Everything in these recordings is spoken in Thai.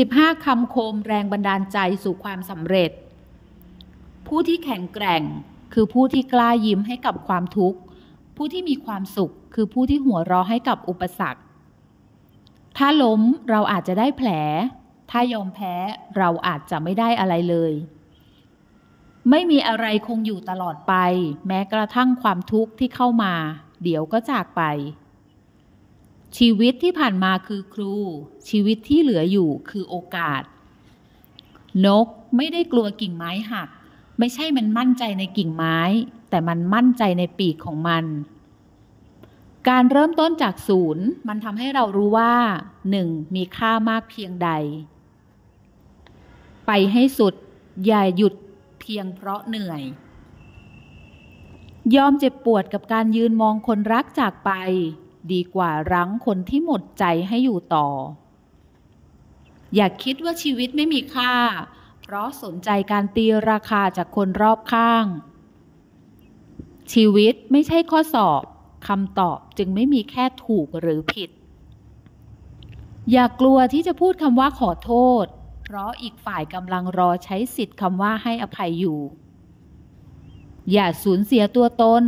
15คำคมแรงบันดาลใจสู่ความสำเร็จ ผู้ที่แข็งแกร่งคือผู้ที่กล้ายิ้มให้กับความทุกข์ ผู้ที่มีความสุข คือผู้ที่หัวเราะให้กับอุปสรรคถ้าล้มเราอาจจะได้แผล ถ้ายอมแพ้เราอาจจะไม่ได้อะไรเลย ไม่มีอะไรคงอยู่ตลอดไป แม้กระทั่งความทุกข์ที่เข้ามาเดี๋ยวก็จากไปชีวิตที่ผ่านมาคือครู ชีวิตที่เหลืออยู่คือโอกาส นกไม่ได้กลัวกิ่งไม้หัก ไม่ใช่มันมั่นใจในกิ่งไม้ แต่มันมั่นใจในปีกของมัน การเริ่มต้นจากศูนย์มันทำให้เรารู้ว่าหนึ่งมีค่ามากเพียงใด ไปให้สุดอย่าหยุดเพียงเพราะเหนื่อย ยอมเจ็บปวดกับการยืนมองคนรักจากไปดีกว่ารั้งคนที่หมดใจให้อยู่ต่อ อย่าคิดว่าชีวิตไม่มีค่า เพราะสนใจการตีราคาจากคนรอบข้าง ชีวิตไม่ใช่ข้อสอบ คำตอบจึงไม่มีแค่ถูกหรือผิด อย่ากลัวที่จะพูดคำว่าขอโทษ เพราะอีกฝ่ายกำลังรอใช้สิทธิ์คำว่าให้อภัยอยู่ อย่าสูญเสียตัวตน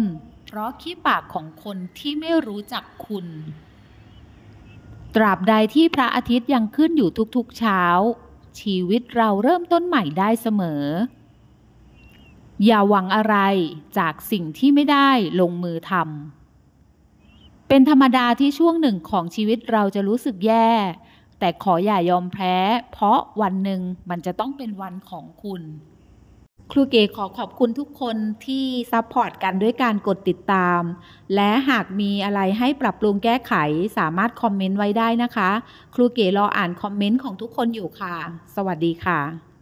พราะขี้ปากของคนที่ไม่รู้จักคุณ ตราบใดที่พระอาทิตย์ยังขึ้นอยู่ทุกๆเช้า ชีวิตเราเริ่มต้นใหม่ได้เสมอ อย่าหวังอะไรจากสิ่งที่ไม่ได้ลงมือทำเป็นธรรมดาที่ช่วงหนึ่งของชีวิตเราจะรู้สึกแย่ แต่ขออย่ายอมแพ้ เพราะวันหนึ่งมันจะต้องเป็นวันของคุณครูเก๋ขอขอบคุณทุกคนที่ซัพพอร์ตกันด้วยการกดติดตาม และหากมีอะไรให้ปรับปรุงแก้ไขสามารถคอมเมนต์ไว้ได้นะคะ ครูเก๋รออ่านคอมเมนต์ของทุกคนอยู่ค่ะ สวัสดีค่ะ